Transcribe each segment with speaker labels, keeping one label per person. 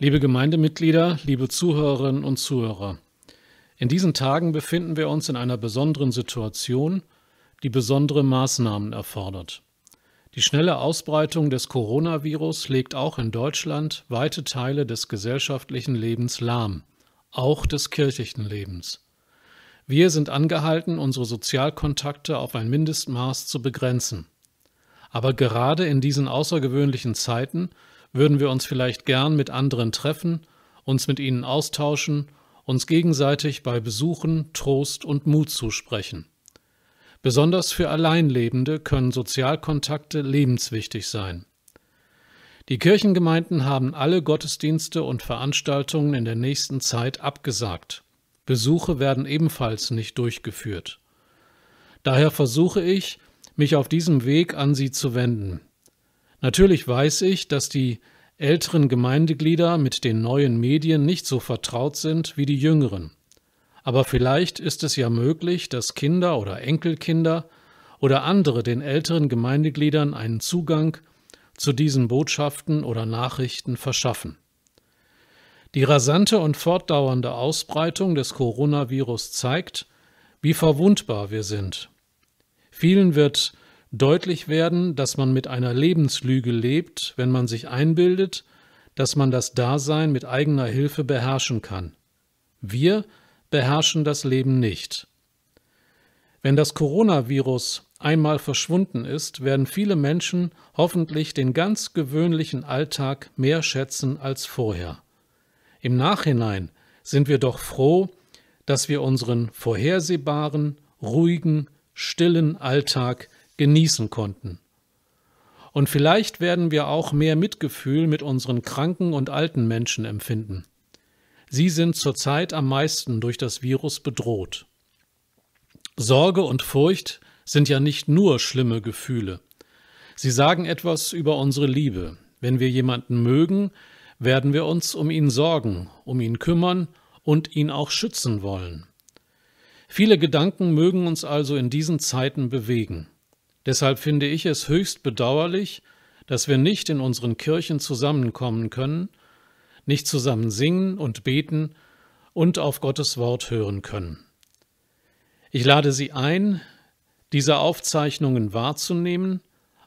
Speaker 1: Liebe Gemeindemitglieder, liebe Zuhörerinnen und Zuhörer, in diesen Tagen befinden wir uns in einer besonderen Situation, die besondere Maßnahmen erfordert. Die schnelle Ausbreitung des Coronavirus legt auch in Deutschland weite Teile des gesellschaftlichen Lebens lahm, auch des kirchlichen Lebens. Wir sind angehalten, unsere Sozialkontakte auf ein Mindestmaß zu begrenzen. Aber gerade in diesen außergewöhnlichen Zeiten würden wir uns vielleicht gern mit anderen treffen, uns mit ihnen austauschen, uns gegenseitig bei Besuchen Trost und Mut zusprechen. Besonders für Alleinlebende können Sozialkontakte lebenswichtig sein. Die Kirchengemeinden haben alle Gottesdienste und Veranstaltungen in der nächsten Zeit abgesagt. Besuche werden ebenfalls nicht durchgeführt. Daher versuche ich, mich auf diesem Weg an Sie zu wenden. Natürlich weiß ich, dass die älteren Gemeindeglieder mit den neuen Medien nicht so vertraut sind wie die jüngeren. Aber vielleicht ist es ja möglich, dass Kinder oder Enkelkinder oder andere den älteren Gemeindegliedern einen Zugang zu diesen Botschaften oder Nachrichten verschaffen. Die rasante und fortdauernde Ausbreitung des Coronavirus zeigt, wie verwundbar wir sind. Vielen wird deutlich werden, dass man mit einer Lebenslüge lebt, wenn man sich einbildet, dass man das Dasein mit eigener Hilfe beherrschen kann. Wir beherrschen das Leben nicht. Wenn das Coronavirus einmal verschwunden ist, werden viele Menschen hoffentlich den ganz gewöhnlichen Alltag mehr schätzen als vorher. Im Nachhinein sind wir doch froh, dass wir unseren vorhersehbaren, ruhigen, stillen Alltag genießen konnten. Und vielleicht werden wir auch mehr Mitgefühl mit unseren kranken und alten Menschen empfinden. Sie sind zurzeit am meisten durch das Virus bedroht. Sorge und Furcht sind ja nicht nur schlimme Gefühle. Sie sagen etwas über unsere Liebe. Wenn wir jemanden mögen, werden wir uns um ihn sorgen, um ihn kümmern und ihn auch schützen wollen. Viele Gedanken mögen uns also in diesen Zeiten bewegen. Deshalb finde ich es höchst bedauerlich, dass wir nicht in unseren Kirchen zusammenkommen können, nicht zusammen singen und beten und auf Gottes Wort hören können. Ich lade Sie ein, diese Aufzeichnungen wahrzunehmen,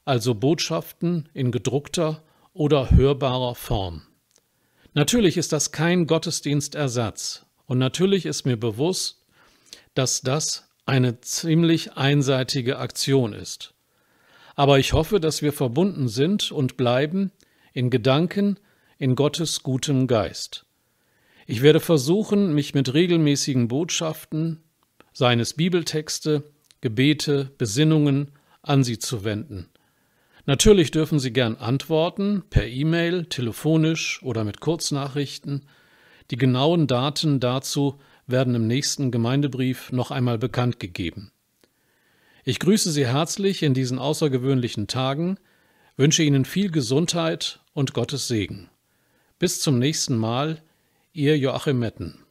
Speaker 1: also Botschaften in gedruckter oder hörbarer Form. Natürlich ist das kein Gottesdienstersatz und natürlich ist mir bewusst, dass das eine ziemlich einseitige Aktion ist. Aber ich hoffe, dass wir verbunden sind und bleiben in Gedanken in Gottes gutem Geist. Ich werde versuchen, mich mit regelmäßigen Botschaften, seines Bibeltexte, Gebete, Besinnungen an Sie zu wenden. Natürlich dürfen Sie gern antworten, per E-Mail, telefonisch oder mit Kurznachrichten. Die genauen Daten dazu werden im nächsten Gemeindebrief noch einmal bekannt gegeben. Ich grüße Sie herzlich in diesen außergewöhnlichen Tagen, wünsche Ihnen viel Gesundheit und Gottes Segen. Bis zum nächsten Mal, Ihr Joachim Metten.